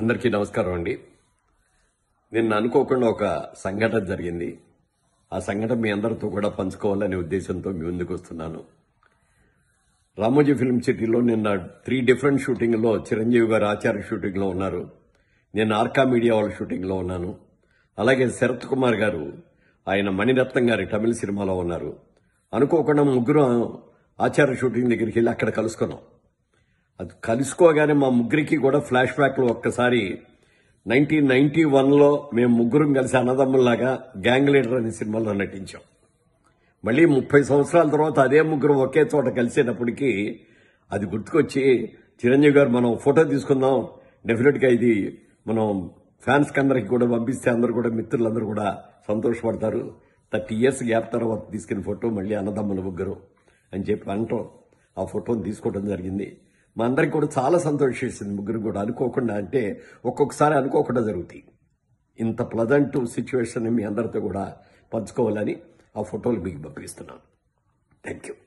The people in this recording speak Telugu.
అందరికీ నమస్కారం అండి నిన్న అనుకోకుండా ఒక సంఘటన జరిగింది ఆ సంఘటన మీ అందరితో కూడా పంచుకోవాలనే ఉద్దేశంతో మీ ముందుకు వస్తున్నాను రామోజీ ఫిల్మ్ సిటీలో నిన్న త్రీ డిఫరెంట్ షూటింగ్లో చిరంజీవి గారు ఆచార్య షూటింగ్లో ఉన్నారు నేను ఆర్కా మీడియా వాళ్ళ షూటింగ్లో ఉన్నాను అలాగే శరత్ కుమార్ గారు ఆయన మణిరత్నం గారి తమిళ సినిమాలో ఉన్నారు అనుకోకుండా ముగ్గురు ఆచార్య షూటింగ్ దగ్గరికి వెళ్ళి అక్కడ కలుసుకున్నాం అది కలుసుకోగానే మా ముగ్గురికి కూడా ఫ్లాష్ బ్యాక్లో ఒక్కసారి నైన్టీన్ నైన్టీ వన్లో మేము ముగ్గురం కలిసి అన్నదమ్ముల్లాగా గ్యాంగ్ లీడర్ అనే సినిమాలో నటించాం మళ్ళీ ముప్పై సంవత్సరాల తర్వాత అదే ముగ్గురు ఒకే చోట కలిసేటప్పటికి అది గుర్తుకొచ్చి చిరంజీవి గారు మనం ఫోటో తీసుకుందాం డెఫినెట్గా ఇది మనం ఫ్యాన్స్కి అందరికి కూడా పంపిస్తే అందరూ కూడా మిత్రులందరూ కూడా సంతోషపడతారు థర్టీ ఇయర్స్ గ్యాప్ తర్వాత తీసుకున్న ఫోటో మళ్ళీ అన్నదమ్ముల ముగ్గురు అని చెప్పి అంటాం ఆ ఫోటోని తీసుకోవడం జరిగింది మా అందరికి కూడా చాలా సంతోషేసింది ముగ్గురు కూడా అనుకోకుండా అంటే ఒక్కొక్కసారి అనుకోకుండా జరుగుతాయి ఇంత ప్లజెంట్ సిచ్యువేషన్ మీ అందరితో కూడా పంచుకోవాలని ఆ ఫోటోలు మీకు పంపిస్తున్నాను థ్యాంక్ యూ